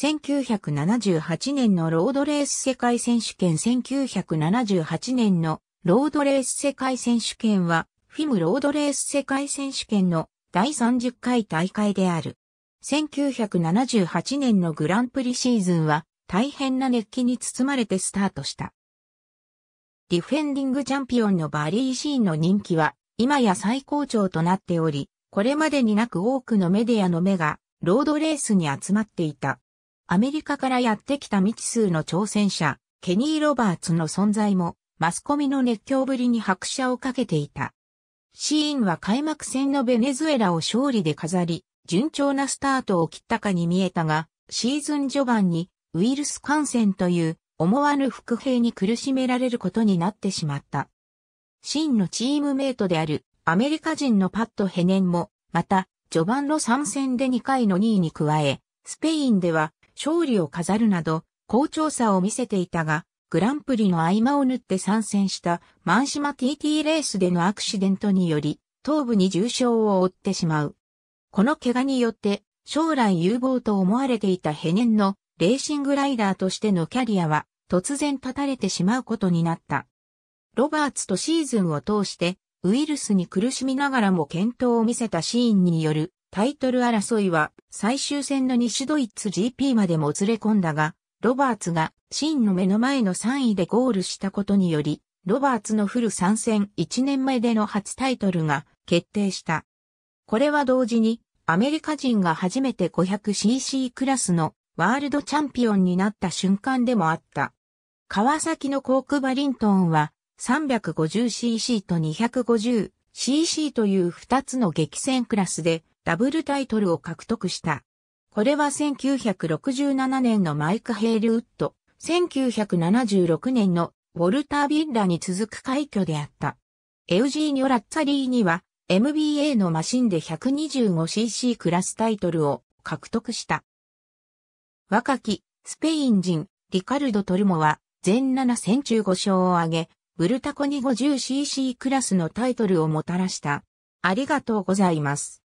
1978年のロードレース世界選手権1978年のロードレース世界選手権は、フィムロードレース世界選手権の第30回大会である。1978年のグランプリシーズンは大変な熱気に包まれてスタートした。ディフェンディングチャンピオンのバリー・シーンの人気は今や最高潮となっており、これまでになく多くのメディアの目がロードレースに集まっていた。アメリカからやってきた未知数の挑戦者、ケニー・ロバーツの存在も、マスコミの熱狂ぶりに拍車をかけていた。シーンは開幕戦のベネズエラを勝利で飾り、順調なスタートを切ったかに見えたが、シーズン序盤にウイルス感染という思わぬ伏兵に苦しめられることになってしまった。シーンのチームメイトであるアメリカ人のパッド・ヘネンも、また、序盤の参戦で2回の2位に加え、スペインでは勝利を飾るなど、好調さを見せていたが、グランプリの合間を縫って参戦したマンシマ TT レースでのアクシデントにより、頭部に重傷を負ってしまう。この怪我によって、将来有望と思われていたヘネンのレーシングライダーとしてのキャリアは突然断たれてしまうことになった。ロバーツとシーズンを通してウイルスに苦しみながらも健闘を見せたシーンによるタイトル争いは最終戦の西ドイツ GP までもつれ込んだが、ロバーツがシンの目の前の3位でゴールしたことにより、ロバーツのフル参戦1年前での初タイトルが決定した。これは同時にアメリカ人が初めて 500cc クラスのワールドチャンピオンになった瞬間でもあった。川崎のコークバリントンは 350cc と 250cc という2つの激戦クラスでダブルタイトルを獲得した。これは1967年のマイク・ヘイルウッド、1976年のウォルター・ビッラに続く快挙であった。エウジーニョ・ラッツァリーには MBA のマシンで 125cc クラスタイトルを獲得した。若きスペイン人リカルド・トルモは全7戦中5勝を挙げ、ブルタコに 50cc クラスのタイトルをもたらした。ありがとうございます。